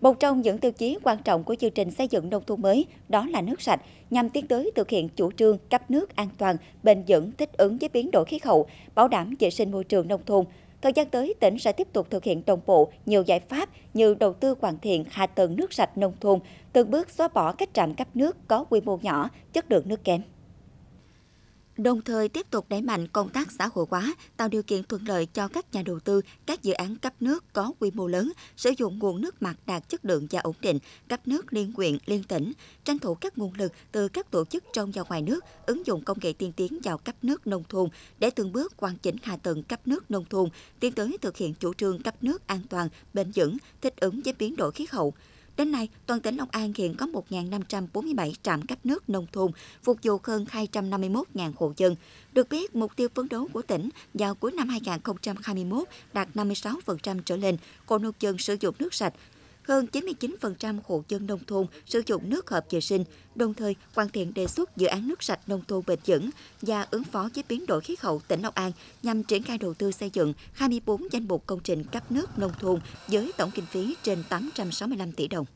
Một trong những tiêu chí quan trọng của chương trình xây dựng nông thôn mới đó là nước sạch, nhằm tiến tới thực hiện chủ trương cấp nước an toàn, bền vững, thích ứng với biến đổi khí hậu, bảo đảm vệ sinh môi trường nông thôn. Thời gian tới, tỉnh sẽ tiếp tục thực hiện đồng bộ nhiều giải pháp như đầu tư hoàn thiện hạ tầng nước sạch nông thôn, từng bước xóa bỏ các trạm cấp nước có quy mô nhỏ, chất lượng nước kém đồng thời tiếp tục đẩy mạnh công tác xã hội hóa, tạo điều kiện thuận lợi cho các nhà đầu tư, các dự án cấp nước có quy mô lớn, sử dụng nguồn nước mặt đạt chất lượng và ổn định, cấp nước liên quyện, liên tỉnh, tranh thủ các nguồn lực từ các tổ chức trong và ngoài nước, ứng dụng công nghệ tiên tiến vào cấp nước nông thôn để từng bước hoàn chỉnh hạ tầng cấp nước nông thôn, tiến tới thực hiện chủ trương cấp nước an toàn, bền vững, thích ứng với biến đổi khí hậu. Đến nay, toàn tỉnh Long An hiện có 1.547 trạm cấp nước nông thôn, phục vụ hơn 251.000 hộ dân. Được biết, mục tiêu phấn đấu của tỉnh vào cuối năm 2021 đạt 56% trở lên, của nông dân sử dụng nước sạch, hơn 99% hộ dân nông thôn sử dụng nước hợp vệ sinh, đồng thời hoàn thiện đề xuất dự án nước sạch nông thôn bền vững và ứng phó với biến đổi khí hậu tỉnh Long An nhằm triển khai đầu tư xây dựng 24 danh mục công trình cấp nước nông thôn với tổng kinh phí trên 865 tỷ đồng.